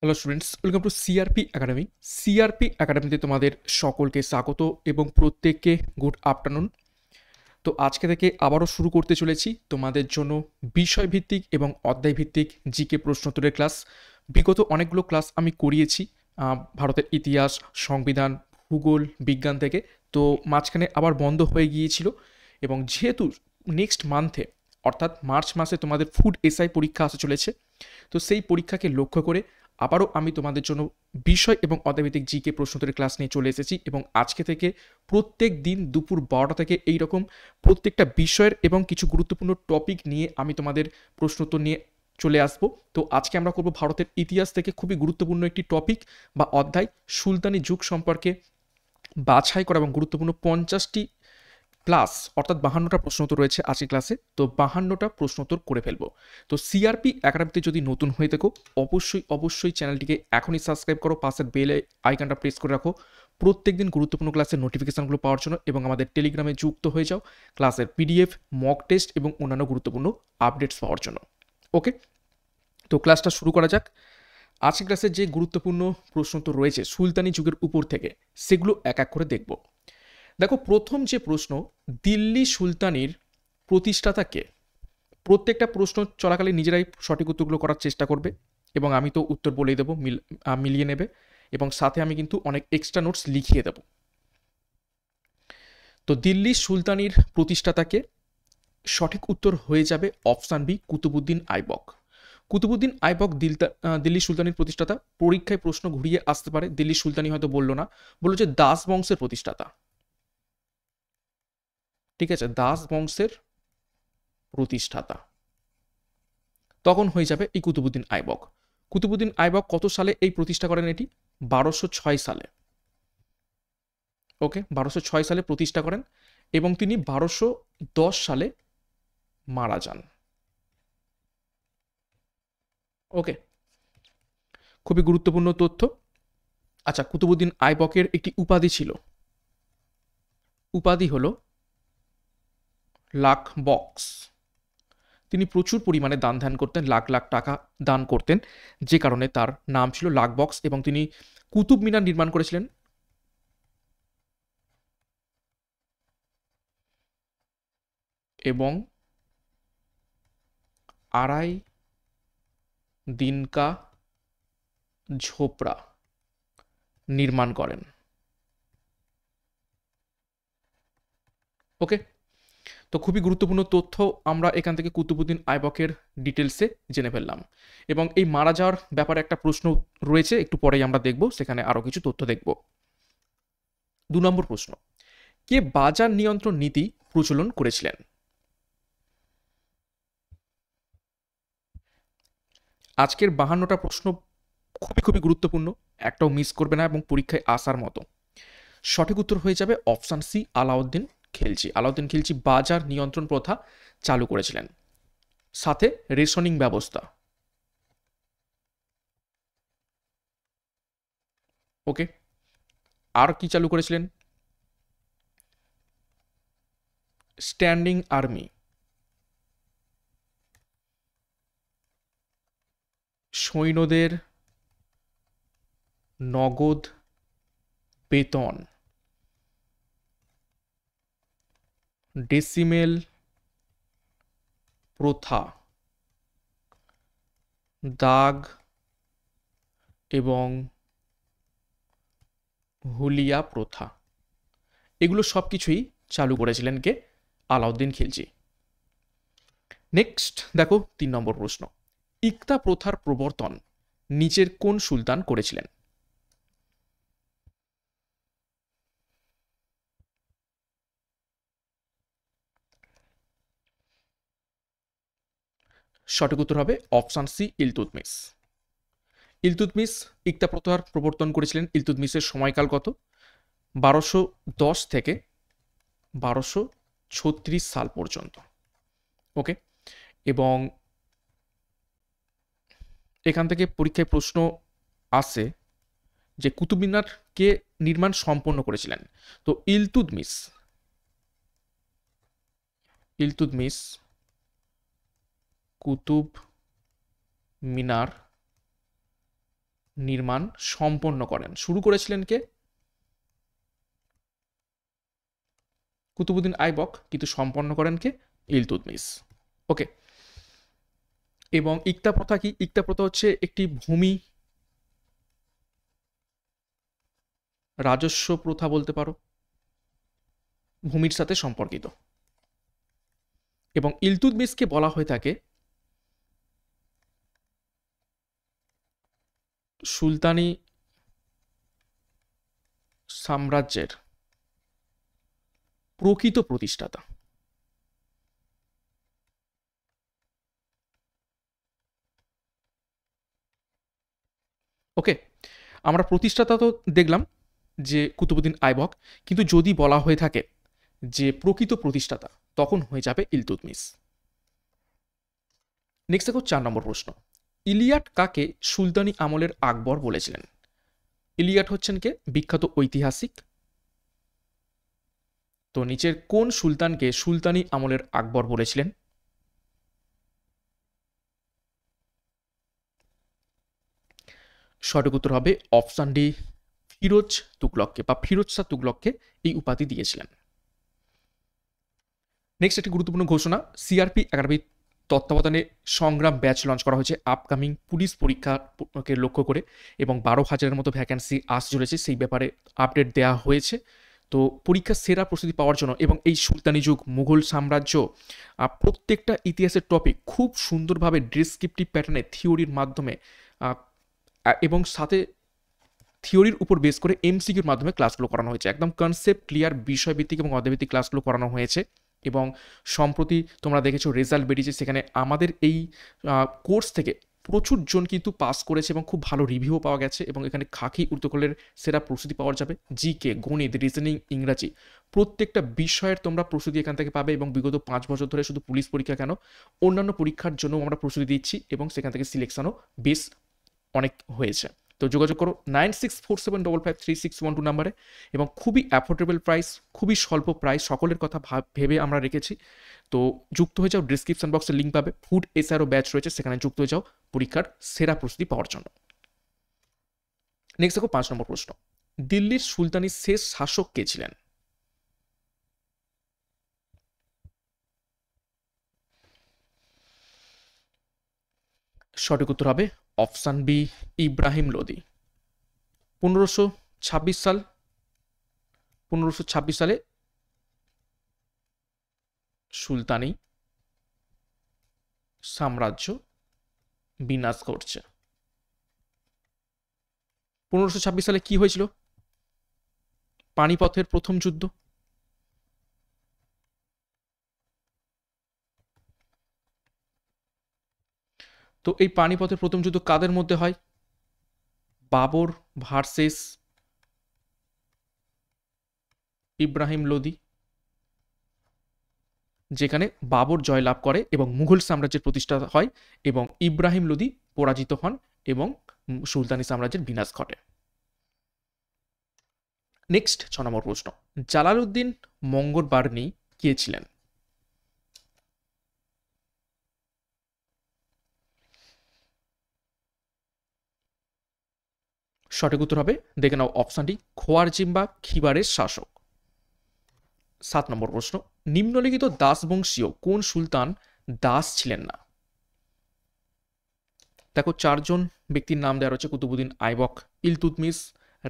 hello students welcome to CRP academy CRP একাডেমিতে তোমাদের সকলকে স্বাগত এবং প্রত্যেককে গুড আফটারনুন তো আজকে থেকে আবারও শুরু করতে চলেছি তোমাদের জন্য বিষয়ভিত্তিক এবং অধ্যায়ভিত্তিক জিকে প্রশ্নোত্তরের ক্লাস বিগত অনেকগুলো ক্লাস আমি করিয়েছি ভারতের ইতিহাস সংবিধান ভূগোল বিজ্ঞান থেকে তো মাঝখানে আবার বন্ধ হয়ে গিয়েছিল এবং যেহেতু নেক্সট মান্থে অর্থাৎ মার্চ মাসে তোমাদের ফুড এসআই পরীক্ষা আসা চলেছে তো সেই পরীক্ষাকে লক্ষ্য করে আবারও আমি তোমাদের জন্য বিষয় এবং অধ্যাভিত্তিক জিকে প্রশ্নোত্তরের ক্লাস নিয়ে চলে এসেছি এবং আজকে থেকে প্রত্যেক দিন দুপুর বারোটা থেকে এই রকম প্রত্যেকটা বিষয়ের এবং কিছু গুরুত্বপূর্ণ টপিক নিয়ে আমি তোমাদের প্রশ্নোত্তর নিয়ে চলে আসব তো আজকে আমরা করব ভারতের ইতিহাস থেকে খুবই গুরুত্বপূর্ণ একটি টপিক বা অধ্যায় সুলতানি যুগ সম্পর্কে বাছাই করা এবং গুরুত্বপূর্ণ পঞ্চাশটি প্লাস অর্থাৎ বাহান্নটা প্রশ্ন উত্তর রয়েছে আজকের ক্লাসে তো বাহান্নটা প্রশ্ন উত্তর করে ফেলবো তো সিআরপি একাডেমিতে যদি নতুন হয়ে থাকো অবশ্যই অবশ্যই চ্যানেলটিকে এখনই সাবস্ক্রাইব করো পাশের বেলে আইকনটা প্রেস করে রাখো প্রত্যেক দিন গুরুত্বপূর্ণ ক্লাসের নোটিফিকেশানগুলো পাওয়ার জন্য এবং আমাদের টেলিগ্রামে যুক্ত হয়ে যাও ক্লাসের পিডিএফ মক টেস্ট এবং অন্যান্য গুরুত্বপূর্ণ আপডেটস পাওয়ার জন্য ওকে তো ক্লাসটা শুরু করা যাক আজকের ক্লাসের যে গুরুত্বপূর্ণ প্রশ্ন তো রয়েছে সুলতানি যুগের উপর থেকে সেগুলো এক এক করে দেখবো দেখো প্রথম যে প্রশ্ন দিল্লি সুলতানির প্রতিষ্ঠাতা কে প্রত্যেকটা প্রশ্ন চলাকালীন নিজেরাই সঠিক উত্তরগুলো করার চেষ্টা করবে এবং আমি তো উত্তর বলেই দেবো মিলিয়ে নেবে এবং সাথে আমি কিন্তু অনেক এক্সট্রা নোটস লিখিয়ে দেব তো দিল্লি সুলতানির প্রতিষ্ঠাতাকে সঠিক উত্তর হয়ে যাবে অপশান বি কুতুবুদ্দিন আইবক কুতুবুদ্দিন আইবক দিল্লি সুলতানির প্রতিষ্ঠাতা পরীক্ষায় প্রশ্ন ঘুরিয়ে আসতে পারে দিল্লি সুলতানি হয়তো বললো না বললো যে দাস বংশের প্রতিষ্ঠাতা ঠিক আছে দাস বংশের প্রতিষ্ঠাতা তখন হয়ে যাবে এই কুতুবুদ্দিন আইবক কুতুবুদ্দিন আইবক কত সালে এই প্রতিষ্ঠা করেন এটি বারোশো ছয় সালে ওকে বারোশো ছয় সালে প্রতিষ্ঠা করেন এবং তিনি বারোশো দশ সালে মারা যান ওকে খুবই গুরুত্বপূর্ণ তথ্য আচ্ছা কুতুবুদ্দিন আইবকের একটি উপাধি ছিল উপাধি হলো লাখ বক্স তিনি প্রচুর পরিমাণে দান ধ্যান করতেন লাখ লাখ টাকা দান করতেন যে কারণে তার নাম ছিল লাখ বক্স এবং তিনি কুতুব মিনার নির্মাণ করেছিলেন এবং আড়াই দিনকা ঝোপড়া নির্মাণ করেন ওকে তো খুবই গুরুত্বপূর্ণ তথ্য আমরা এখান থেকে কুতুবুদ্দিন আইবকের ডিটেলসে জেনে ফেললাম এবং এই মারা যাওয়ার ব্যাপারে একটা প্রশ্ন রয়েছে একটু পরেই আমরা দেখব সেখানে আরও কিছু তথ্য দেখব দু নম্বর প্রশ্ন কে বাজার নিয়ন্ত্রণ নীতি প্রচলন করেছিলেন আজকের বাহান্নটা প্রশ্ন খুবই খুবই গুরুত্বপূর্ণ একটাও মিস করবে না এবং পরীক্ষায় আসার মতো সঠিক উত্তর হয়ে যাবে অপশান সি আলাউদ্দিন খিলজি আলাউদ্দিন খিলজি বাজার নিয়ন্ত্রণ প্রথা চালু করেছিলেন সাথে রেশনিং ব্যবস্থা ওকে আর কি চালু করেছিলেন স্ট্যান্ডিং আর্মি সৈন্যদের নগদ বেতন ডেসিমেল প্রথা দাগ এবং হুলিয়া প্রথা এগুলো সব কিছুই চালু করেছিলেন কে আলাউদ্দিন খিলজি নেক্সট দেখো তিন নম্বর প্রশ্ন ইকতা প্রথার প্রবর্তন নিচের কোন সুলতান করেছিলেন সঠিক উত্তর হবে অপশান সি ইলতুতমিস ইলতুতমিস ইকতা প্রথার প্রবর্তন করেছিলেন ইলতুতমিসের সময়কাল কত বারোশো দশ থেকে বারোশো ছত্রিশ সাল পর্যন্ত ওকে এবং এখান থেকে পরীক্ষায় প্রশ্ন আসে যে কুতুব নির্মাণ সম্পন্ন করেছিলেন তো ইলতুদমিস ইলতুদমিস কুতুব মিনার নির্মাণ সম্পন্ন করেন শুরু করেছিলেন কে কুতুবুদ্দিন আইবক কিন্তু সম্পন্ন করেন কে ইলতুদমিস ওকে এবং ইকতা প্রথা কি ইকতা প্রথা হচ্ছে একটি ভূমি রাজস্ব প্রথা বলতে পারো ভূমির সাথে সম্পর্কিত এবং ইলতুতমিসকে বলা হয়ে থাকে সুলতানি সাম্রাজ্যের প্রকৃত প্রতিষ্ঠাতা ওকে আমরা প্রতিষ্ঠাতা তো দেখলাম যে কুতুবুদ্দিন আইবক কিন্তু যদি বলা হয়ে থাকে যে প্রকৃত প্রতিষ্ঠাতা তখন হয়ে যাবে ইলতুতমিস নেক্সট দেখো চার নম্বর প্রশ্ন ইলিয়াট কাকে সুলতানি আমলের আকবর বলেছিলেন ইলিয়াট হচ্ছেন কে বিখ্যাত ঐতিহাসিক তো নিচের কোন সুলতানকে সুলতানি আমলের আকবর বলেছিলেন সঠিক উত্তর হবে অপশান ডি ফিরোজ তুগলককে বা ফিরোজ শাহ তুগলককে এই উপাধি দিয়েছিলেন নেক্সট একটি গুরুত্বপূর্ণ ঘোষণা সিআরপি একাডেমি তত্ত্বাবধানে সংগ্রাম ব্যাচ লঞ্চ করা হয়েছে আপকামিং পুলিশ পরীক্ষাকে লক্ষ্য করে এবং বারো হাজারের মতো ভ্যাকান্সি আস চলেছে সেই ব্যাপারে আপডেট দেওয়া হয়েছে তো পরীক্ষার সেরা প্রস্তুতি পাওয়ার জন্য এবং এই সুলতানি যুগ মুঘল সাম্রাজ্য প্রত্যেকটা ইতিহাসের টপিক খুব সুন্দরভাবে ডিসক্রিপটিভ প্যাটার্নে থিওরির মাধ্যমে এবং সাথে থিওরির উপর বেস করে এমসিকিউর মাধ্যমে ক্লাসগুলো করানো হয়েছে একদম কনসেপ্ট ক্লিয়ার বিষয়ভিত্তিক এবং অধ্যাভিত্তিক ক্লাসগুলো করানো হয়েছে এবং সম্প্রতি তোমরা দেখেছো রেজাল্ট বেরিয়েছে সেখানে আমাদের এই কোর্স থেকে প্রচুর জন কিন্তু পাস করেছে এবং খুব ভালো রিভিউও পাওয়া গেছে এবং এখানে খাকি উর্দুকলের সেরা প্রস্তুতি পাওয়া যাবে জি কে গণিত রিজনিং ইংরাজি প্রত্যেকটা বিষয়ের তোমরা প্রস্তুতি এখান থেকে পাবে এবং বিগত পাঁচ বছর ধরে শুধু পুলিশ পরীক্ষা কেন অন্যান্য পরীক্ষার জন্য আমরা প্রস্তুতি দিচ্ছি এবং সেখান থেকে সিলেকশনও বেশ অনেক হয়েছে তো যোগাযোগ করো nine six four seven double five three six one two নাম্বারে এবং খুবই অ্যাফোর্ডেবল প্রাইস খুবই স্বল্প প্রাইস সকলের কথা ভাব ভেবে আমরা রেখেছি তো যুক্ত হয়ে যাও ডিসক্রিপশন বক্সে লিঙ্ক পাবে ফুড এসআরও ব্যাচ রয়েছে সেখানে যুক্ত হয়ে যাও পরীক্ষার সেরা প্রস্তুতি পাওয়ার জন্য নেক্সট দেখো পাঁচ নম্বর প্রশ্ন দিল্লির সুলতানি শেষ শাসক কে ছিলেন সঠিক উত্তর হবে অপশান বি ইব্রাহিম লোদি পনেরোশো ছাব্বিশ সাল পনেরোশো ছাব্বিশ সালে সুলতানি সাম্রাজ্য বিনাশ করছে পনেরোশো ছাব্বিশ সালে কি হয়েছিল পানিপথের প্রথম যুদ্ধ তো এই পানিপথের প্রথম যুদ্ধ কাদের মধ্যে হয় বাবর ভার্সেস ইব্রাহিম লোদি যেখানে বাবর জয় লাভ করে এবং মুঘল সাম্রাজ্যের প্রতিষ্ঠা হয় এবং ইব্রাহিম লোদি পরাজিত হন এবং সুলতানি সাম্রাজ্যের বিনাশ ঘটে নেক্সট ছ নম্বর প্রশ্ন জালালউদ্দিন মঙ্গলবার কে ছিলেন সঠিক উত্তর হবে দেখে নাও অপশানটি খোয়ার জিম্বা খিবারের শাসক সাত নম্বর প্রশ্ন নিম্নলিখিত দাসবংশীয় কোন সুলতান দাস ছিলেন না দেখো চারজন ব্যক্তির নাম দেওয়া রয়েছে কুতুবুদ্দিন আইবক ইলতুতমিস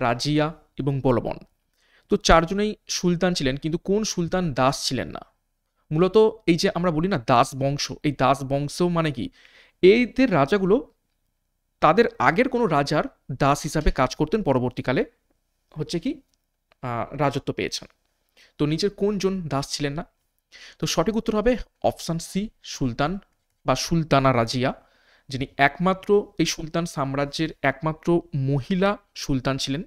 রাজিয়া এবং বলবন তো চারজনেই সুলতান ছিলেন কিন্তু কোন সুলতান দাস ছিলেন না মূলত এই যে আমরা বলি না দাস বংশ এই দাস বংশ মানে কি এইদের রাজাগুলো তাদের আগের কোনো রাজার দাস হিসাবে কাজ করতেন পরবর্তীকালে হচ্ছে কি রাজত্ব পেয়েছেন তো নিচের কোনজন দাস ছিলেন না তো সঠিক উত্তর হবে অপশান সি সুলতান বা সুলতানা রাজিয়া যিনি একমাত্র এই সুলতান সাম্রাজ্যের একমাত্র মহিলা সুলতান ছিলেন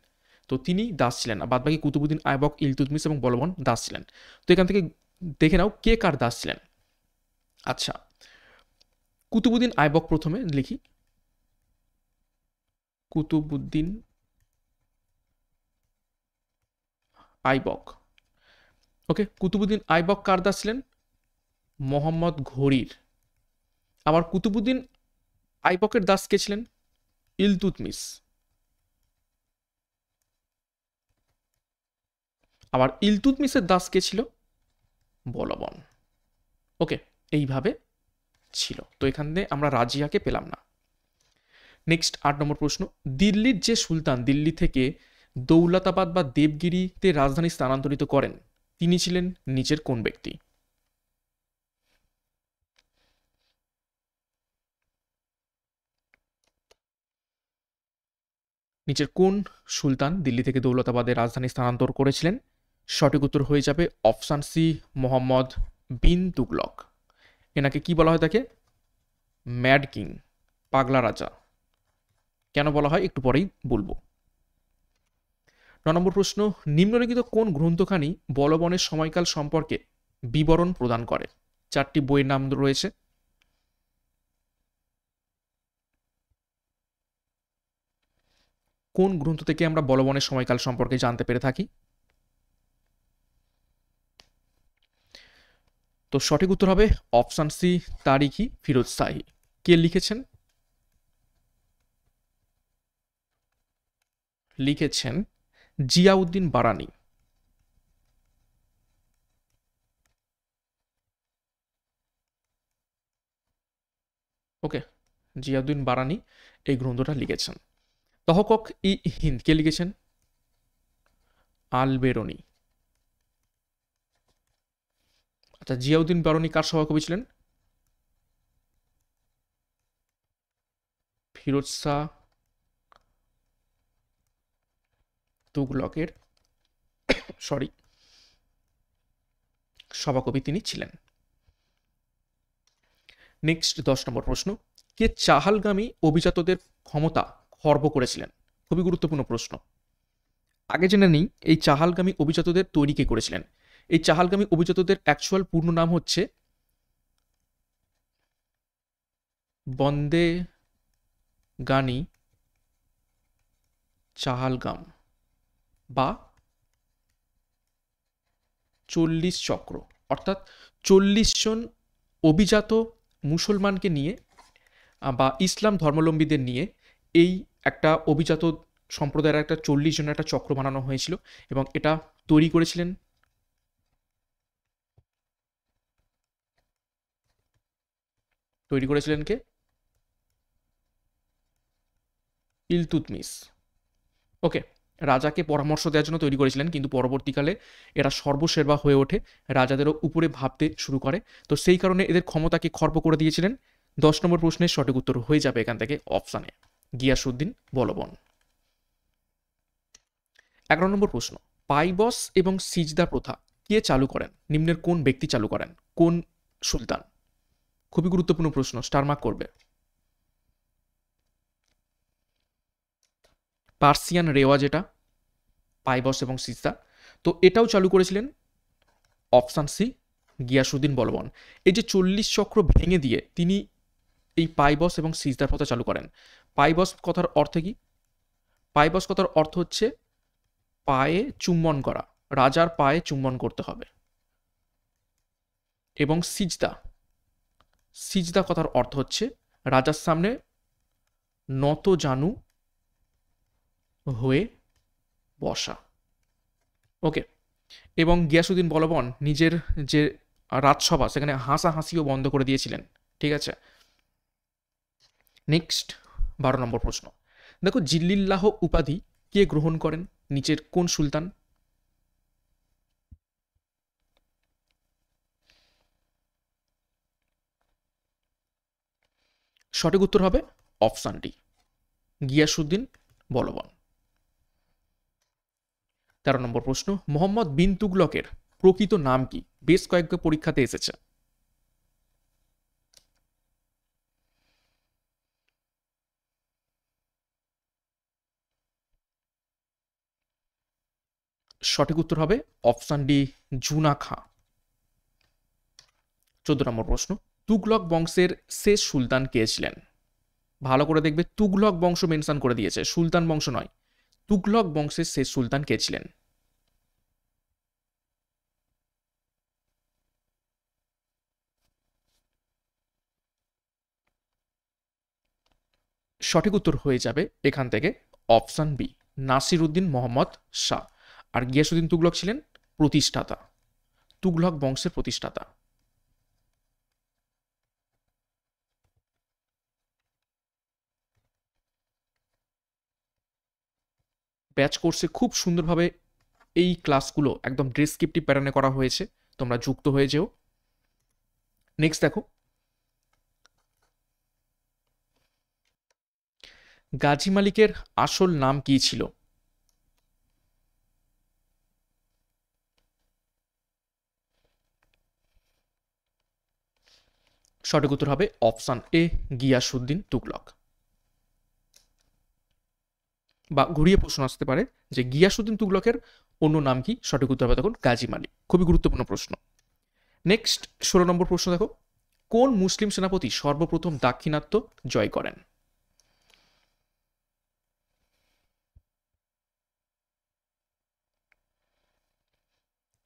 তো তিনি দাস ছিলেন না বাদবাকি কুতুবুদ্দিন আয়বক ইলতুতমিস এবং বলবন দাস ছিলেন তো এখান থেকে দেখে নাও কে কার দাস ছিলেন আচ্ছা কুতুবুদ্দিন আয়বক প্রথমে লিখি কুতুবুদ্দিন আইবক ওকে কুতুবুদ্দিন আইবক কারদার ছিলেন মোহাম্মদ ঘড়ির আবার কুতুবুদ্দিন আইবকের দাস কে ছিলেন ইলতুতমিস আবার ইলতুতমিসের দাস কে ছিল বলবন ওকে এইভাবে ছিল তো এখান দিয়ে আমরা রাজিয়াকে পেলাম না নেক্সট আট নম্বর প্রশ্ন দিল্লির যে সুলতান দিল্লি থেকে দৌলতাবাদ বা দেবগিরিতে রাজধানী স্থানান্তরিত করেন তিনি ছিলেন নিচের কোন ব্যক্তি নিচের কোন সুলতান দিল্লি থেকে দৌলতাবাদের রাজধানী স্থানান্তর করেছিলেন সঠিক উত্তর হয়ে যাবে অফসান সি মোহাম্মদ বিন তুগলক এনাকে কি বলা হয় তাকে ম্যাড কিং পাগলা রাজা কেন বলা হয় একটু পরেই বলবো ন নম্বর প্রশ্ন নিম্নলিখিত কোন গ্রন্থখানি বলবনের সময়কাল সম্পর্কে বিবরণ প্রদান করে চারটি বইয়ের নাম রয়েছে কোন গ্রন্থ থেকে আমরা বলবনের সময়কাল সম্পর্কে জানতে পেরে থাকি তো সঠিক উত্তর হবে অপশান সি তারিখি ফিরোজ সাহি কে লিখেছেন লিখেছেন জিয়াউদ্দিন বারানি ওকে জিয়াউদ্দিন বারানি এই গ্রন্থটা লিখেছেন তহকক ই হিন্দ কে লিখেছেন আলবেরনি আচ্ছা জিয়াউদ্দিন বারনি কার সভাকবি ছিলেন ফিরোজ শাহ তুগলকের সরি সভাকবি তিনি ছিলেন নেক্সট দশ নম্বর প্রশ্ন কে চাহালগামী অভিজাতদের ক্ষমতা খর্ব করেছিলেন খুবই গুরুত্বপূর্ণ প্রশ্ন আগে জেনে নিই এই চাহালগামী অভিজাতদের তৈরি কে করেছিলেন এই চাহালগামী অভিজাতদের অ্যাকচুয়াল পূর্ণ নাম হচ্ছে বন্দে গানি চাহালগাম বা চল্লিশ চক্র অর্থাৎ চল্লিশ জন অভিজাত মুসলমানকে নিয়ে বা ইসলাম ধর্মাবলম্বীদের নিয়ে এই একটা অভিজাত সম্প্রদায়ের একটা চল্লিশ জনের একটা চক্র বানানো হয়েছিল এবং এটা তৈরি করেছিলেন তৈরি করেছিলেন কে ইলতুতমিস ওকে রাজাকে পরামর্শ দেওয়ার জন্য তৈরি করেছিলেন কিন্তু পরবর্তীকালে এরা সর্বসেবা হয়ে ওঠে রাজাদেরও উপরে ভাবতে শুরু করে তো সেই কারণে এদের ক্ষমতাকে খর্ব করে দিয়েছিলেন দশ নম্বর প্রশ্নের সঠিক উত্তর হয়ে যাবে এখান থেকে অপশানে গিয়াসুদ্দিন বলবন এগারো নম্বর প্রশ্ন পাইবস এবং সিজদা প্রথা কে চালু করেন নিম্নের কোন ব্যক্তি চালু করেন কোন সুলতান খুবই গুরুত্বপূর্ণ প্রশ্ন স্টারমার্ক করবে পার্সিয়ান রেওয়া যেটা পাইবস এবং সিসা তো এটাও চালু করেছিলেন অপশান সি গিয়াসুদ্দিন বলবন এই যে চল্লিশ চক্র ভেঙে দিয়ে তিনি এই পাইবস এবং সিজদার প্রথা চালু করেন পাইবস কথার অর্থে কি পাইবস কথার অর্থ হচ্ছে পায়ে চুম্বন করা রাজার পায়ে চুম্বন করতে হবে এবং সিজদা সিজদা কথার অর্থ হচ্ছে রাজার সামনে নত জানু হয়ে বসা ওকে এবং গিয়াসুদ্দিন বলবন নিজের যে রাজসভা সেখানে হাসাহাসিও বন্ধ করে দিয়েছিলেন ঠিক আছে নেক্সট বারো নম্বর প্রশ্ন দেখো জিল্লিল্লাহ উপাধি কে গ্রহণ করেন নিচের কোন সুলতান সঠিক উত্তর হবে অপশান ডি গিয়াসুদ্দিন বলবন তেরো নম্বর প্রশ্ন মোহাম্মদ বিন তুগলকের প্রকৃত নাম কি বেশ কয়েক পরীক্ষাতে এসেছে সঠিক উত্তর হবে অপশান ডি জুনা খাঁ চোদ্দ নম্বর প্রশ্ন তুগলক বংশের শেষ সুলতান কে ছিলেন ভালো করে দেখবে তুগলক বংশ মেনশন করে দিয়েছে সুলতান বংশ নয় তুঘলক বংশের শেষ সুলতান কে ছিলেন সঠিক উত্তর হয়ে যাবে এখান থেকে অপশান বি নাসিরুদ্দিন মোহাম্মদ শাহ আর গিয়াসুদ্দিন তুগলক ছিলেন প্রতিষ্ঠাতা তুগলক বংশের প্রতিষ্ঠাতা ব্যাচ কোর্সে খুব সুন্দরভাবে এই ক্লাসগুলো একদম ডেসক্রিপটিভ প্যাটার্নে করা হয়েছে তোমরা যুক্ত হয়ে যেও নেক্সট দেখো গাজী মালিকের আসল নাম কি ছিল সঠিক উত্তর হবে অপশান এ গিয়াসুদ্দিন তুগলক বা ঘুরিয়ে প্রশ্ন আসতে পারে যে গিয়াসুদ্দিন তুগলকের অন্য নাম কি সঠিক উত্তর হবে তখন গাজী মালিক খুবই গুরুত্বপূর্ণ প্রশ্ন নেক্সট ষোলো নম্বর প্রশ্ন দেখো কোন মুসলিম সেনাপতি সর্বপ্রথম দাক্ষিণাত্য জয় করেন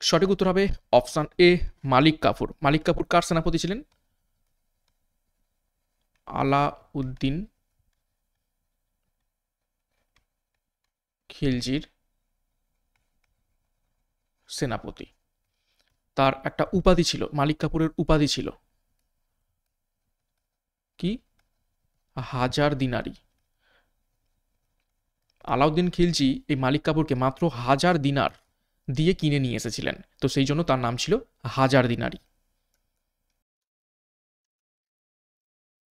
সঠিক উত্তর হবে অপশান এ মালিক কাপুর মালিক কাপুর কার সেনাপতি ছিলেন আলাউদ্দিন খিলজির সেনাপতি তার একটা উপাধি ছিল মালিক কাপুরের উপাধি ছিল কি হাজার দিনারি আলাউদ্দিন খিলজি এই মালিক কাপুরকে মাত্র হাজার দিনার দিয়ে কিনে নিয়ে এসেছিলেন তো সেই জন্য তার নাম ছিল হাজার দিনারি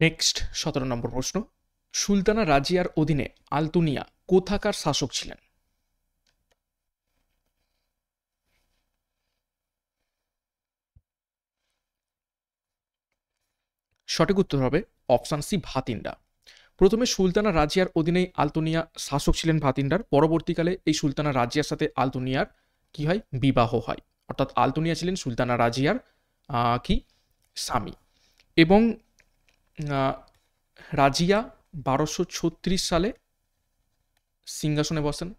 নেক্সট সতেরো নম্বর প্রশ্ন সুলতানা রাজিয়ার অধীনে আলতুনিয়া কোথাকার শাসক ছিলেন সঠিক উত্তর হবে অপশান সি ভাতিন্ডা প্রথমে সুলতানা রাজিয়ার অধীনেই আলতুনিয়া শাসক ছিলেন ভাতিন্ডার পরবর্তীকালে এই সুলতানা রাজিয়ার সাথে আলতুনিয়ার কি হয় বিবাহ হয় অর্থাৎ আলতুনিয়া ছিলেন সুলতানা রাজিয়ার কি স্বামী এবং রাজিয়া বারোশো সালে সিংহাসনে বসেন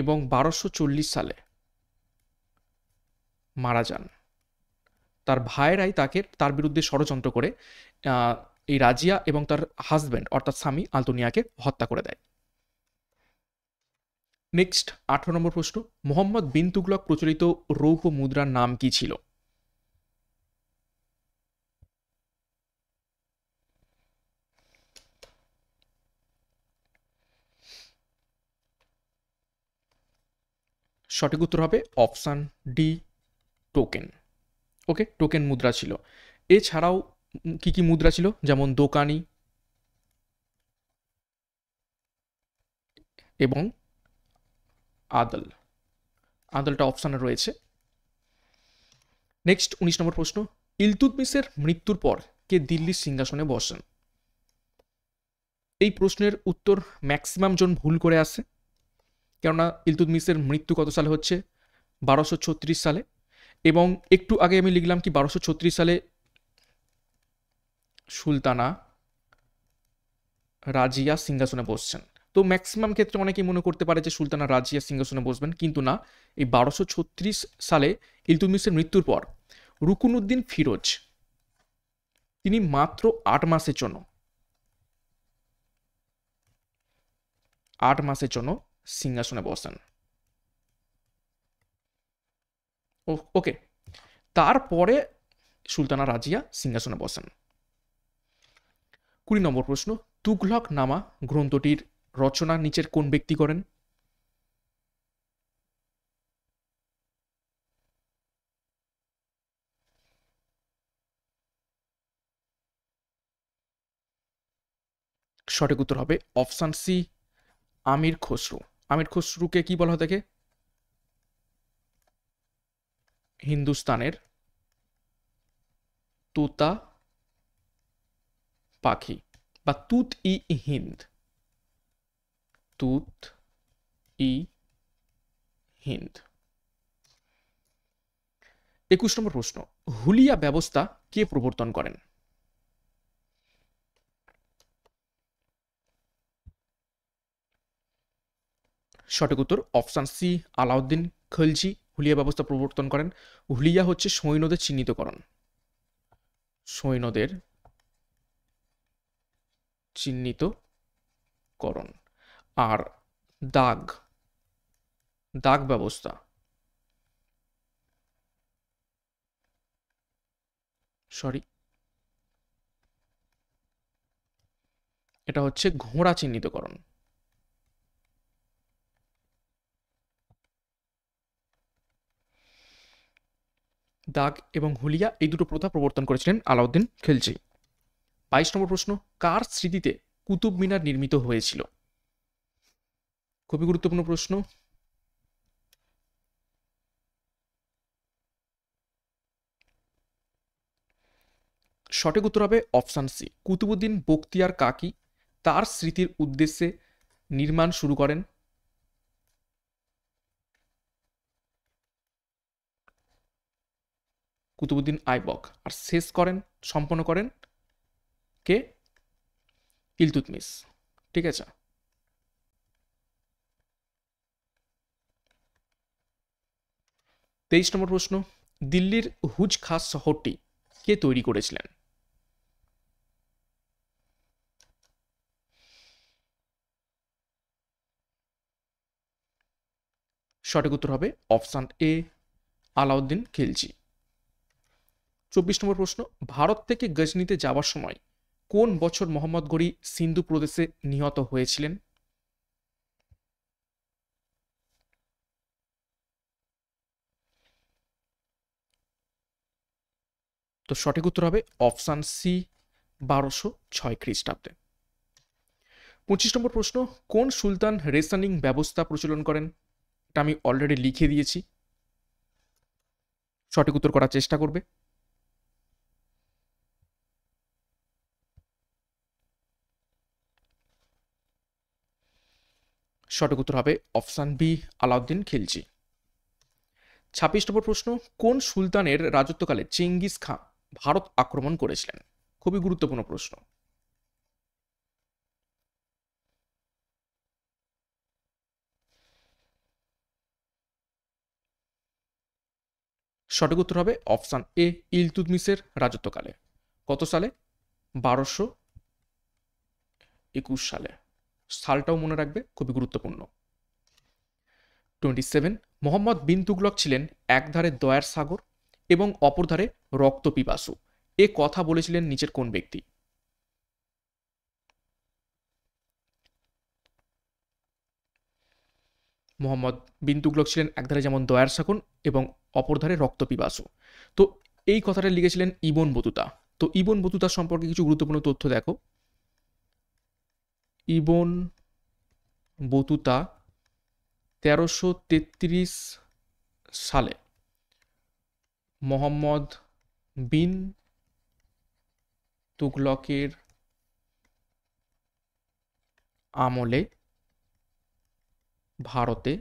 এবং বারোশো চল্লিশ সালে মারা যান তার ভাইয়েরাই তাকে তার বিরুদ্ধে ষড়যন্ত্র করে এই রাজিয়া এবং তার হাজব্যান্ড অর্থাৎ স্বামী আলতোনিয়াকে হত্যা করে দেয় নেক্সট আঠারো নম্বর প্রশ্ন মোহাম্মদ বিন তুগলক প্রচলিত রৌহ মুদ্রার নাম কি ছিল সঠিক উত্তর হবে option D token okay token মুদ্রা ছিল এছাড়াও কি কি মুদ্রা ছিল যেমন দোকানি এবং আদল আদলটা অপশানে রয়েছে নেক্সট উনিশ নম্বর প্রশ্ন ইলতুতমিসের মৃত্যুর পর কে দিল্লির সিংহাসনে বসেন এই প্রশ্নের উত্তর ম্যাক্সিমাম জন ভুল করে আসে কেননা ইলতুতমিসের মৃত্যু কত সালে হচ্ছে বারোশো সালে এবং একটু আগে আমি লিখলাম কি বারোশো সালে সুলতানা রাজিয়া সিংহাসনে বসছেন তো ম্যাক্সিমাম ক্ষেত্রে অনেকেই মনে করতে পারে যে সুলতানা রাজিয়া সিংহাসনে বসবেন কিন্তু না এই বারোশো সালে ইলতুতমিসের মৃত্যুর পর রুকুনউদ্দিন ফিরোজ তিনি মাত্র আট মাসের জন্য আট মাসের জন্য সিংহাসনে বসেন ওকে তারপরে সুলতানা রাজিয়া সিংহাসনে বসেন কুড়ি নম্বর প্রশ্ন তুঘলক নামা গ্রন্থটির রচনা নিচের কোন ব্যক্তি করেন সঠিক উত্তর হবে অপশান সি আমির খসরু আমির খসরুকে কি বলা হয় থাকে হিন্দুস্তানের তুতা পাখি বা তুত ই হিন্দ তুত ই হিন্দ একুশ নম্বর প্রশ্ন হুলিয়া ব্যবস্থা কে প্রবর্তন করেন সঠিক উত্তর অপশান সি আলাউদ্দিন খলজি হুলিয়া ব্যবস্থা প্রবর্তন করেন হুলিয়া হচ্ছে সৈন্যদের চিহ্নিতকরণ সৈন্যদের চিহ্নিতকরণ আর দাগ দাগ ব্যবস্থা সরি এটা হচ্ছে ঘোড়া চিহ্নিতকরণ দাগ এবং হুলিয়া এই দুটো প্রথা প্রবর্তন করেছিলেন আলাউদ্দিন খিলজি বাইশ নম্বর প্রশ্ন কার স্মৃতিতে কুতুব মিনার নির্মিত হয়েছিল খুবই গুরুত্বপূর্ণ প্রশ্ন সঠিক উত্তর হবে অপশান সি কুতুবুদ্দিন বক্তিয়ার কাকি তার স্মৃতির উদ্দেশ্যে নির্মাণ শুরু করেন কুতুবুদ্দিন আইবক আর শেষ করেন সম্পন্ন করেন কে ইলতুতমিস ঠিক আছে তেইশ নম্বর প্রশ্ন দিল্লির হুজ খাস শহরটি কে তৈরি করেছিলেন সঠিক উত্তর হবে অপশান এ আলাউদ্দিন খিলজি চব্বিশ নম্বর প্রশ্ন ভারত থেকে গজনিতে যাওয়ার সময় কোন বছর মোহাম্মদ গরি সিন্ধু প্রদেশে নিহত হয়েছিলেন তো সঠিক উত্তর হবে অপশান সি বারোশো ছয় খ্রিস্টাব্দে পঁচিশ নম্বর প্রশ্ন কোন সুলতান রেশনিং ব্যবস্থা প্রচলন করেন এটা আমি অলরেডি লিখে দিয়েছি সঠিক উত্তর করার চেষ্টা করবে সঠিক উত্তর হবে অপশান বি আলাউদ্দিন খিলজি ছাব্বিশ নম্বর প্রশ্ন কোন সুলতানের রাজত্বকালে চেঙ্গিস খাঁ ভারত আক্রমণ করেছিলেন খুবই গুরুত্বপূর্ণ প্রশ্ন সঠিক উত্তর হবে অপশান এ ইলতুদমিসের রাজত্বকালে কত সালে বারোশো একুশ সালে সালটাও মনে রাখবে খুবই গুরুত্বপূর্ণ টোয়েন্টি সেভেন মোহাম্মদ বিন তুগলক ছিলেন একধারে দয়ার সাগর এবং অপরধারে রক্ত পিপাসু এ কথা বলেছিলেন নিচের কোন ব্যক্তি মোহাম্মদ বিন তুগলক ছিলেন একধারে যেমন দয়ার সাগর এবং অপরধারে রক্ত পিপাসু তো এই কথাটা লিখেছিলেন ইবন বতুতা তো ইবন বতুতা সম্পর্কে কিছু গুরুত্বপূর্ণ তথ্য দেখো ইবন বতুতা তেরোশো তেত্রিশ সালে মোহাম্মদ বিন তুগলকের আমলে ভারতে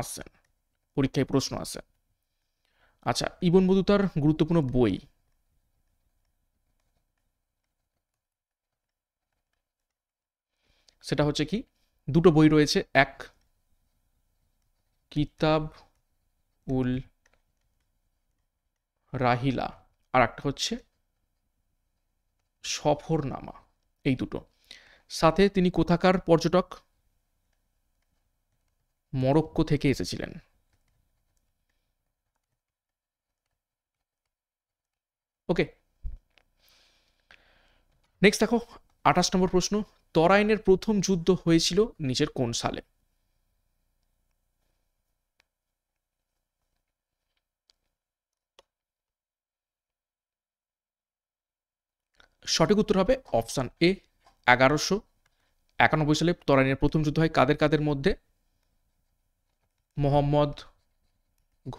আসেন পরীক্ষায় প্রশ্ন আসে আচ্ছা ইবন বতুতার গুরুত্বপূর্ণ বই সেটা হচ্ছে কি দুটো বই রয়েছে এক কিতাব উল রাহিলা আর একটা হচ্ছে সফরনামা এই দুটো সাথে তিনি কোথাকার পর্যটক মরক্কো থেকে এসেছিলেন ওকে নেক্সট দেখো আঠাশ নম্বর প্রশ্ন তরাইনের প্রথম যুদ্ধ হয়েছিল নিজের কোন সালে সঠিক উত্তর হবে অপশান এ এগারোশো একানব্বই সালে তরাইনের প্রথম যুদ্ধ হয় কাদের কাদের মধ্যে মোহাম্মদ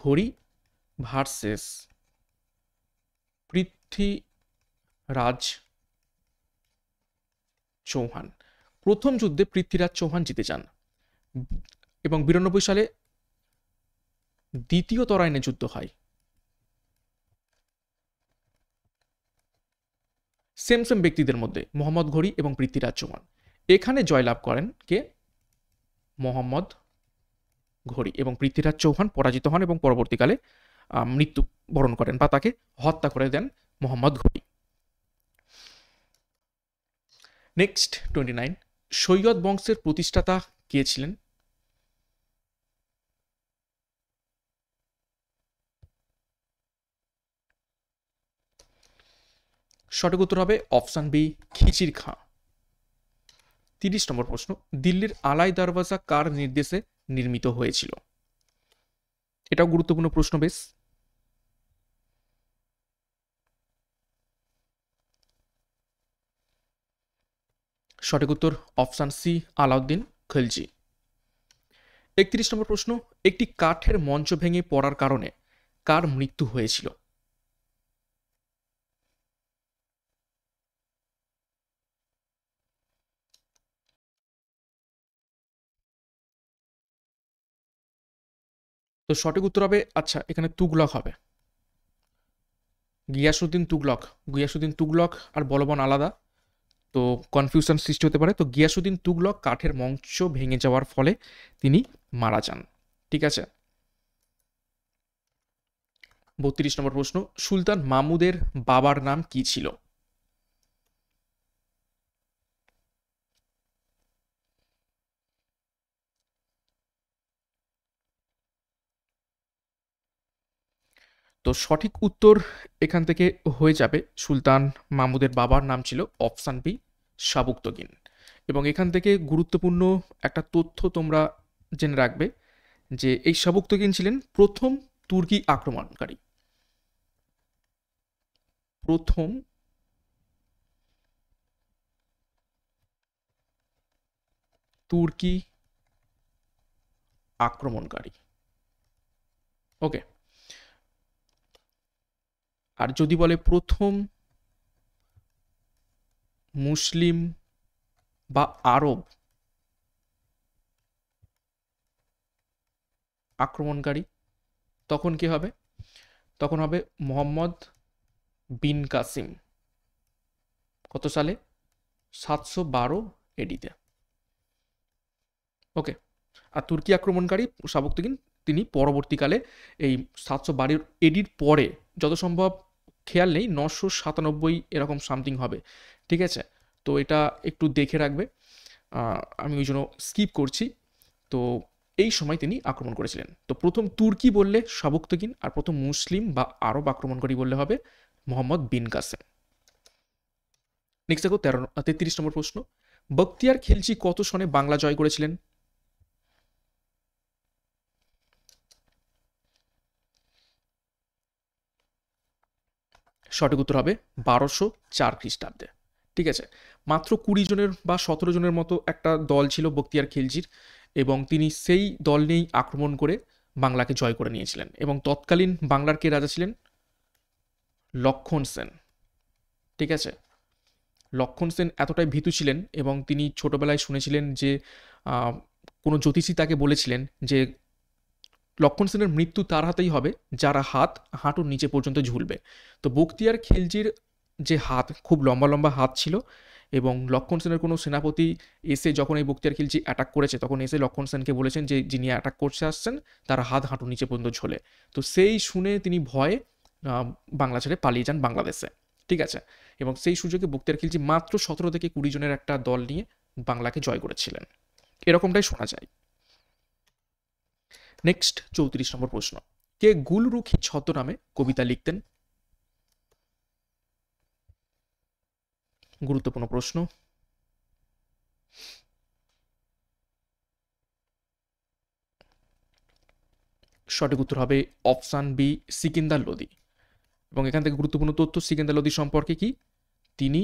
ঘড়ি ভার্সেস পৃথ্বীরাজ চৌহান প্রথম যুদ্ধে পৃথ্বীরাজ চৌহান জিতে যান এবং বিরানব্বই সালে দ্বিতীয় তরাইনে যুদ্ধ হয় সেম সেম ব্যক্তিদের মধ্যে মোহাম্মদ ঘড়ি এবং পৃথ্বীরাজ চৌহান এখানে জয়লাভ করেন কে মোহাম্মদ ঘড়ি এবং পৃথ্বীরাজ চৌহান পরাজিত হন এবং পরবর্তীকালে মৃত্যু বরণ করেন বা তাকে হত্যা করে দেন মোহাম্মদ ঘড়ি নেক্সট টোয়েন্টি নাইন সৈয়দ বংশের প্রতিষ্ঠাতা কে ছিলেন সঠিক উত্তর হবে অপশান বি খিচির খাঁ তিরিশ নম্বর প্রশ্ন দিল্লির আলাই দরওয়াজা কার নির্দেশে নির্মিত হয়েছিল এটাও গুরুত্বপূর্ণ প্রশ্ন বেশ সঠিক উত্তর অপশান সি আলাউদ্দিন খলজি একত্রিশ নম্বর প্রশ্ন একটি কাঠের মঞ্চ ভেঙে পড়ার কারণে কার মৃত্যু হয়েছিল তো সঠিক উত্তর হবে আচ্ছা এখানে তুগলক হবে গিয়াসুদ্দিন তুগলক গিয়াসুদ্দিন তুগলক আর বলবান আলাদা তো কনফিউশন সৃষ্টি হতে পারে তো গিয়াসুদ্দিন তুগলক কাঠের মঞ্চ ভেঙে যাওয়ার ফলে তিনি মারা যান ঠিক আছে বত্রিশ নম্বর প্রশ্ন সুলতান মামুদের বাবার নাম কি ছিল তো সঠিক উত্তর এখান থেকে হয়ে যাবে সুলতান মাহমুদের বাবার নাম ছিল অপশান বি সাবুক্তগিন এবং এখান থেকে গুরুত্বপূর্ণ একটা তথ্য তোমরা জেনে রাখবে যে এই সাবুক্তগিন ছিলেন প্রথম তুর্কি আক্রমণকারী প্রথম তুর্কি আক্রমণকারী ওকে আর যদি বলে প্রথম মুসলিম বা আরব আক্রমণকারী তখন কি হবে তখন হবে মোহাম্মদ বিন কাসিম কত সালে সাতশো বারো এডিতে ওকে আর তুর্কি আক্রমণকারী শাবকতুদ্দিন তিনি পরবর্তীকালে এই সাতশো বারো এডির পরে যত সম্ভব খেয়াল নেই নশো সাতানব্বই এরকম সামথিং হবে ঠিক আছে তো এটা একটু দেখে রাখবে আমি ওই জন্য স্কিপ করছি তো এই সময় তিনি আক্রমণ করেছিলেন তো প্রথম তুর্কি বললে সাবুক্তকিন আর প্রথম মুসলিম বা আরব আক্রমণকারী বললে হবে মোহাম্মদ বিন কাসেম নেক্সট দেখো তেরো তেত্রিশ নম্বর প্রশ্ন বক্তিয়ার খিলজি কত সনে বাংলা জয় করেছিলেন সঠিক উত্তর হবে বারোশো চার খ্রিস্টাব্দে ঠিক আছে মাত্র কুড়ি জনের বা সতেরো জনের মতো একটা দল ছিল বক্তিয়ার খিলজির এবং তিনি সেই দল নিয়েই আক্রমণ করে বাংলাকে জয় করে নিয়েছিলেন এবং তৎকালীন বাংলার কে রাজা ছিলেন লক্ষণ সেন ঠিক আছে লক্ষণ সেন এতটাই ভীতু ছিলেন এবং তিনি ছোটবেলায় শুনেছিলেন যে কোনো জ্যোতিষী তাকে বলেছিলেন যে লক্ষণ সেনের মৃত্যু তার হাতেই হবে যারা হাত হাঁটুর নিচে পর্যন্ত ঝুলবে তো বক্তিয়ার খিলজির যে হাত খুব লম্বা লম্বা হাত ছিল এবং লক্ষণ সেনের কোনো সেনাপতি এসে যখন এই বক্তিয়ার খিলজি অ্যাটাক করেছে তখন এসে লক্ষণ সেনকে বলেছেন যে যিনি অ্যাটাক করছে আসছেন তারা হাত হাঁটু নিচে পর্যন্ত ঝোলে তো সেই শুনে তিনি ভয়ে বাংলা ছেড়ে পালিয়ে যান বাংলাদেশে ঠিক আছে এবং সেই সুযোগে বক্তিয়ার খিলজি মাত্র সতেরো থেকে কুড়ি জনের একটা দল নিয়ে বাংলাকে জয় করেছিলেন এরকমটাই শোনা যায় নেক্সট চৌত্রিশ নম্বর প্রশ্ন কে গুলরুখি ছত নামে কবিতা লিখতেন গুরুত্বপূর্ণ প্রশ্ন সঠিক উত্তর হবে অপশান বি সিকিন্দার লোদি এবং এখান থেকে গুরুত্বপূর্ণ তথ্য সিকিন্দার লোদি সম্পর্কে কি তিনি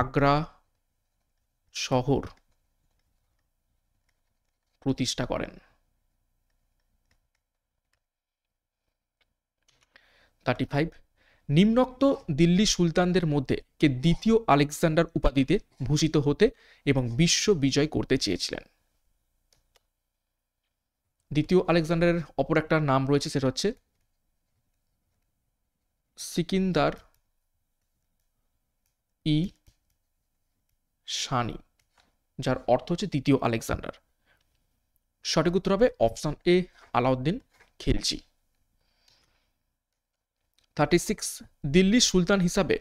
আগ্রা শহর প্রতিষ্ঠা করেন থার্টি ফাইভ নিম্নোক্ত দিল্লি সুলতানদের মধ্যে কে দ্বিতীয় আলেকজান্ডার উপাধিতে ভূষিত হতে এবং বিশ্ব বিজয় করতে চেয়েছিলেন দ্বিতীয় আলেকজান্ডারের অপর একটা নাম রয়েছে সেটা হচ্ছে সিকিন্দার ই শানি যার অর্থ হচ্ছে দ্বিতীয় আলেকজান্ডার সঠিক উত্তর হবে option A Alauddin Khilji thirty six দিল্লির সুলতান হিসাবে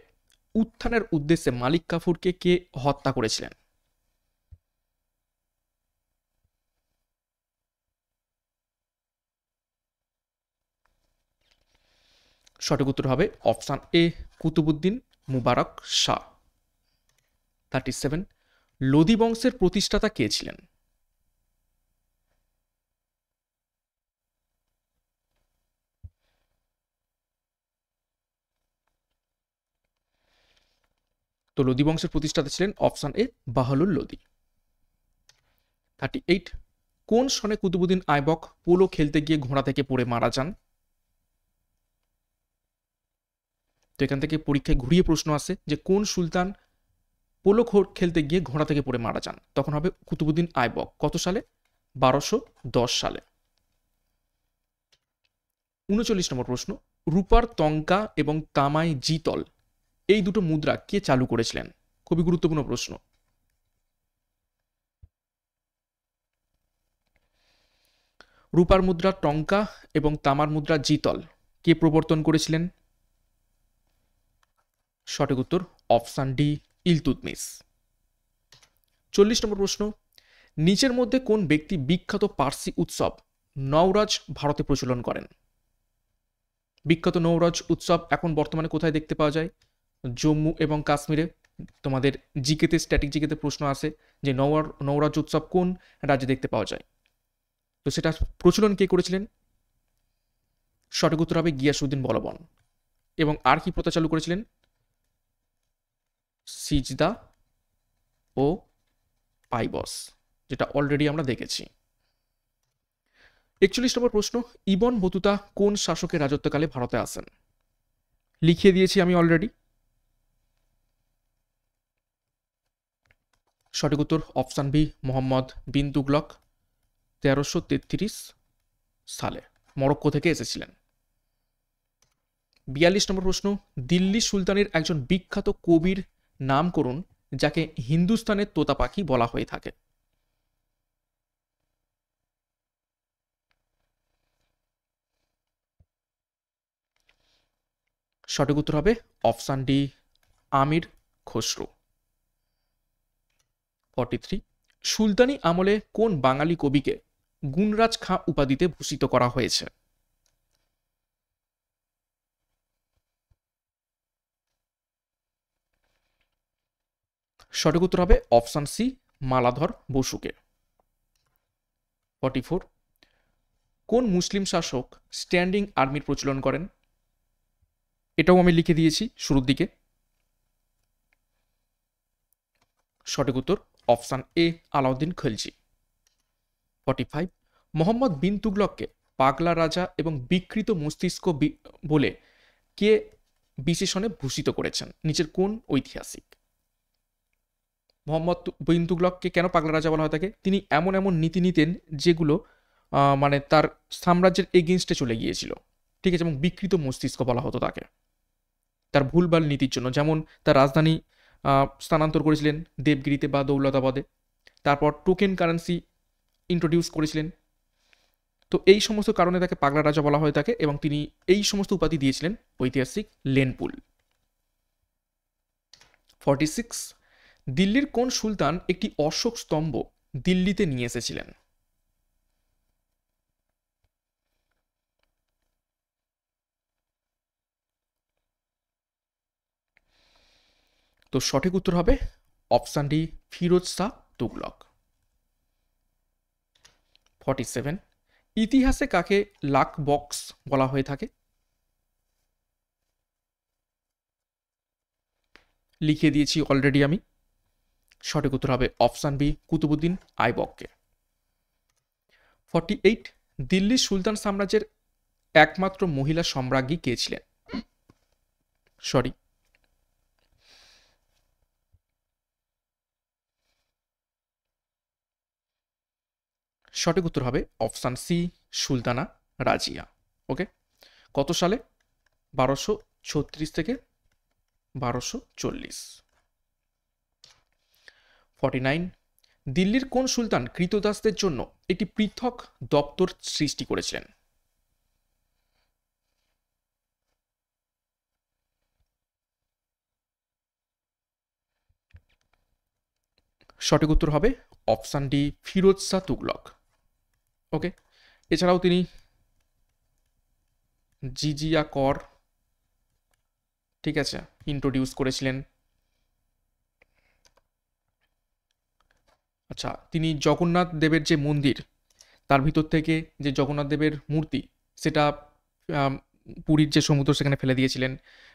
উত্থানের উদ্দেশ্যে মালিক কাফুরকে কে হত্যা করেছিলেন সঠিক উত্তর হবে option A Qutubuddin Mubarak Shah thirty seven Lodi বংশের প্রতিষ্ঠাতা কে ছিলেন তো লোদি বংশের প্রতিষ্ঠাতা ছিলেন option A Bahlul Lodi thirty eight কোন সনে কুতুবুদ্দিন আইবক পোলো খেলতে গিয়ে ঘোড়া থেকে পড়ে মারা যান তো এখান থেকে পরীক্ষায় ঘুরিয়ে প্রশ্ন আছে যে কোন সুলতান পোলো খেলতে গিয়ে ঘোড়া থেকে পড়ে মারা যান তখন হবে কুতুবুদ্দিন আইবক কত সালে বারোশো দশ সালে উনচল্লিশ নম্বর প্রশ্ন রূপার তঙ্কা এবং তামাই জিতল এই দুটো মুদ্রা কে চালু করেছিলেন খুবই গুরুত্বপূর্ণ প্রশ্ন রূপার মুদ্রা টঙ্কা এবং তামার মুদ্রা জিতল কে প্রবর্তন করেছিলেন সঠিক উত্তর অপশান ডি ইলতুতমিস চল্লিশ নম্বর প্রশ্ন নিচের মধ্যে কোন ব্যক্তি বিখ্যাত পার্সি উৎসব নওরাজ ভারতে প্রচলন করেন বিখ্যাত নৌরাজ উৎসব এখন বর্তমানে কোথায় দেখতে পাওয়া যায় জম্মু এবং কাশ্মীরে তোমাদের জিকেতে স্ট্যাটিক জিকেতে প্রশ্ন আসে যে নওয়ার নওরাজ উৎসব কোন রাজ্যে দেখতে পাওয়া যায় তো সেটা প্রচলন কে করেছিলেন সঠিক উত্তর হবে গিয়াসুদ্দিন বলবন এবং আর কি প্রথা চালু করেছিলেন সিজদা ও পাইবস যেটা অলরেডি আমরা দেখেছি একচল্লিশ নম্বর প্রশ্ন ইবন বতুতা কোন শাসকের রাজত্বকালে ভারতে আসেন লিখিয়ে দিয়েছি আমি অলরেডি সঠিক উত্তর অপশান বি মোহাম্মদ বিন তুগলক তেরোশো তেত্রিশ সালে মরক্কো থেকে এসেছিলেন বিয়াল্লিশ নম্বর প্রশ্ন দিল্লি সুলতানের একজন বিখ্যাত কবির নাম করুন যাকে হিন্দুস্তানের তোতা পাখি বলা হয়ে থাকে সঠিক উত্তর হবে option D Amir Khusrau forty three সুলতানি আমলে কোন বাঙালি কবিকে গুণরাজ খাঁ উপাধিতে ভূষিত করা হয়েছে সঠিক উত্তর হবে অপশান সি মালাধর বসুকে ফর্টি ফোর কোন মুসলিম শাসক স্ট্যান্ডিং আর্মির প্রচলন করেন এটাও আমি লিখে দিয়েছি শুরুর দিকে সঠিক উত্তর option A Alauddin Khalji forty five Mohammad bin তুগলককে পাগলা রাজা এবং বিকৃত মস্তিষ্ক বলে কে বিশেষণে ভূষিত করেছেন নিচের কোন ঐতিহাসিক মোহাম্মদ বিন তুগলককে কেন পাগলা রাজা বলা হয় তাকে তিনি এমন এমন নীতি নিতেন যেগুলো মানে তার সাম্রাজ্যের এগেনস্টে চলে গিয়েছিল ঠিক আছে এবং বিকৃত মস্তিষ্ক বলা হতো তাকে তার ভুলবাল নীতির জন্য যেমন তার রাজধানী স্থানান্তর করেছিলেন দেবগিরিতে বা দৌলতাবাদে তারপর টোকেন কারেন্সি ইন্ট্রোডিউস করেছিলেন তো এই সমস্ত কারণে তাকে পাগলা রাজা বলা হয়ে থাকে এবং তিনি এই সমস্ত উপাধি দিয়েছিলেন ঐতিহাসিক লেনপুল ফর্টি সিক্স দিল্লির কোন সুলতান একটি অশোক স্তম্ভ দিল্লিতে নিয়ে এসেছিলেন তো সঠিক উত্তর হবে option D Firoz Shah Tughlaq forty seven ইতিহাসে কাকে লাক বক্স বলা হয়ে থাকে লিখে দিয়েছি অলরেডি আমি সঠিক উত্তর হবে অপশান বি কুতুবুদ্দিন আইবককে ফর্টি এইট দিল্লি সুলতান সাম্রাজ্যের একমাত্র মহিলা সম্রাজ্ঞী কে ছিলেন সরি সঠিক উত্তর হবে option C Sultana Razia okay কত সালে বারোশো ছত্রিশ থেকে বারোশো চল্লিশ ফর্টি নাইন দিল্লির কোন সুলতান কৃতদাসদের জন্য একটি পৃথক দপ্তর সৃষ্টি করেছিলেন সঠিক উত্তর হবে option D Firoz Shah Tughlaq okay এছাড়াও তিনি জিজিয়া কর ঠিক আছে ইন্ট্রোডিউস করেছিলেন আচ্ছা তিনি জগন্নাথ দেবের যে মন্দির তার ভিতর থেকে যে জগন্নাথ দেবের মূর্তি সেটা পুরীর যে সমুদ্র সেখানে ফেলে দিয়েছিলেন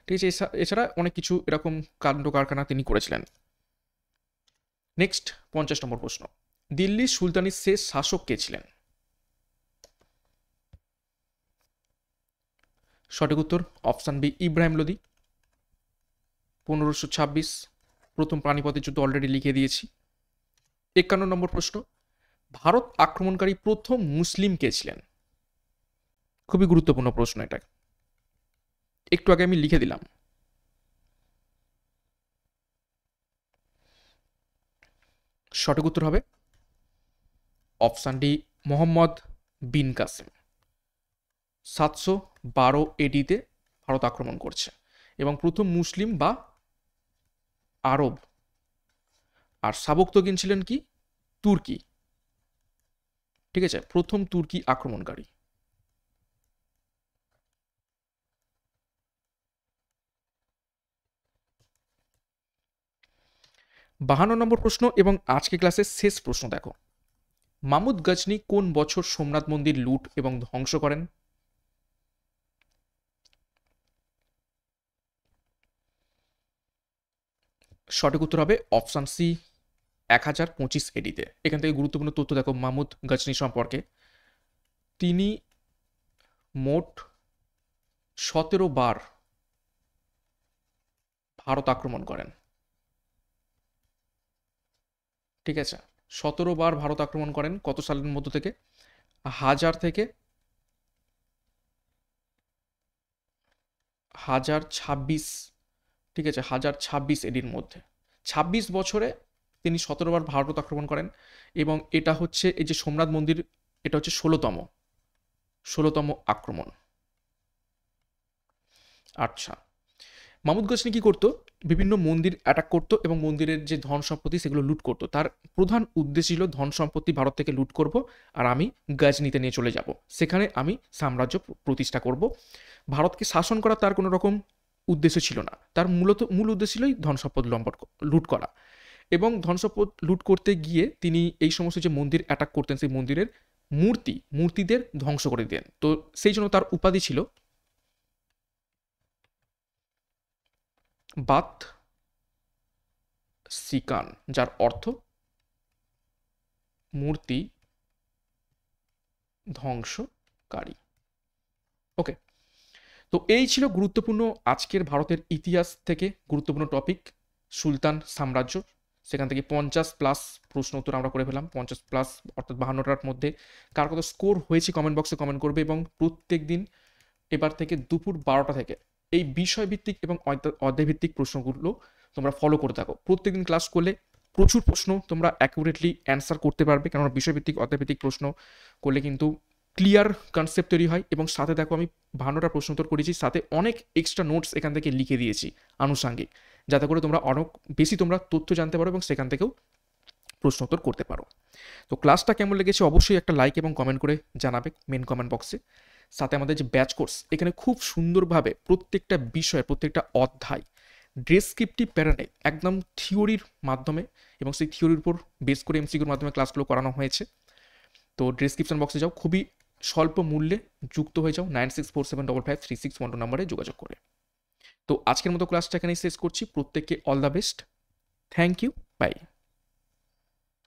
ঠিক আছে এছাড়া অনেক কিছু এরকম কাণ্ড কারখানা তিনি করেছিলেন নেক্সট পঞ্চাশ নম্বর প্রশ্ন দিল্লির সুলতানির শেষ শাসক কে ছিলেন সঠিক উত্তর অপশান বি ইব্রাহিম লোদি পনেরোশো ছাব্বিশ প্রথম প্রাণীপথের যুদ্ধ অলরেডি লিখে দিয়েছি একান্ন নম্বর প্রশ্ন ভারত আক্রমণকারী প্রথম মুসলিম কে ছিলেন খুবই গুরুত্বপূর্ণ প্রশ্ন এটা একটু আগে আমি লিখে দিলাম সঠিক উত্তর হবে অপশান ডি মোহাম্মদ বিন কাসিম সাতশো বারো এডিতে ভারত আক্রমণ করছে এবং প্রথম মুসলিম বা আরব আর সাবক্তগিন ছিলেন কি তুর্কি ঠিক আছে প্রথম তুর্কি আক্রমণকারী বাহান্ন নম্বর প্রশ্ন এবং আজকে ক্লাসের শেষ প্রশ্ন দেখো মামুদ গজনি কোন বছর সোমনাথ মন্দির লুট এবং ধ্বংস করেন সঠিক উত্তর হবে অপশান সি এক হাজার পঁচিশ এডিতে এখান থেকে গুরুত্বপূর্ণ তথ্য দেখো মাহমুদ গাজনি সম্পর্কে তিনি মোট সতেরো বার ভারত আক্রমণ করেন ঠিক আছে সতেরো বার ভারত আক্রমণ করেন কত সালের মধ্য থেকে হাজার থেকে হাজার ছাব্বিশ ঠিক আছে হাজার ছাব্বিশ এডির মধ্যে ছাব্বিশ বছরে তিনি সতেরোবার ভারত আক্রমণ করেন এবং এটা হচ্ছে এই যে সোমনাথ মন্দির এটা হচ্ছে ষোলোতম ষোলোতম আক্রমণ আচ্ছা মামুদ গজনি কী করতো বিভিন্ন মন্দির অ্যাটাক করতো এবং মন্দিরের যে ধন সম্পত্তি সেগুলো লুট করতো তার প্রধান উদ্দেশ্য ছিল ধন সম্পত্তি ভারত থেকে লুট করব আর আমি গাজনিতে নিয়ে চলে যাব সেখানে আমি সাম্রাজ্য প্রতিষ্ঠা করব ভারতকে শাসন করা তার কোনো রকম উদ্দেশ্য ছিল না তার মূলত মূল উদ্দেশ্য ছিলই ধন সম্পদ লুট করা এবং ধন সম্পদ লুট করতে গিয়ে তিনি এই সমস্ত যে মন্দির অ্যাটাক করতেন সেই মন্দিরের মূর্তি মূর্তিদের ধ্বংস করে দিতেন তো সেই জন্য তার উপাধি ছিল বাত সিকান যার অর্থ মূর্তি ধ্বংসকারী ওকে তো এই ছিল গুরুত্বপূর্ণ আজকের ভারতের ইতিহাস থেকে গুরুত্বপূর্ণ টপিক সুলতান সাম্রাজ্য সেখান থেকে পঞ্চাশ প্লাস প্রশ্ন উত্তর আমরা করে ফেলাম পঞ্চাশ প্লাস অর্থাৎ বাহান্নটার মধ্যে কার কত স্কোর হয়েছে কমেন্ট বক্সে কমেন্ট করবে এবং প্রত্যেক দিন এবার থেকে দুপুর বারোটা থেকে এই বিষয়ভিত্তিক এবং অধ্যায়ভিত্তিক প্রশ্নগুলো তোমরা ফলো করে থাকো প্রত্যেকদিন ক্লাস করলে প্রচুর প্রশ্ন তোমরা অ্যাকুরেটলি অ্যান্সার করতে পারবে কেননা বিষয়ভিত্তিক অধ্যায়ভিত্তিক প্রশ্ন করলে কিন্তু ক্লিয়ার কনসেপ্ট তৈরি হয় এবং সাথে দেখো আমি প্রশ্ন প্রশ্নোত্তর করেছি সাথে অনেক এক্সট্রা নোটস এখান থেকে লিখে দিয়েছি আনুষাঙ্গিক যাতে করে তোমরা অনেক বেশি তোমরা তথ্য জানতে পারো এবং সেখান থেকেও প্রশ্নোত্তর করতে পারো তো ক্লাসটা কেমন লেগেছে অবশ্যই একটা লাইক এবং কমেন্ট করে জানাবে মেন কমেন্ট বক্সে সাথে আমাদের যে ব্যাচ কোর্স এখানে খুব সুন্দরভাবে প্রত্যেকটা বিষয় প্রত্যেকটা অধ্যায় ডেসক্রিপটিভ প্যারানে একদম থিওরির মাধ্যমে এবং সেই থিওরির উপর বেস করে এমসিকিউর মাধ্যমে ক্লাসগুলো করানো হয়েছে তো ডিসক্রিপশন বক্সে যাও খুবই স্বল্প মূল্যে যুক্ত হয়ে যাও nine six four seven double five three six one two নাম্বারে যোগাযোগ করে তো আজকের মতো ক্লাসটা এখানেই শেষ করছি প্রত্যেককে all the best thank you by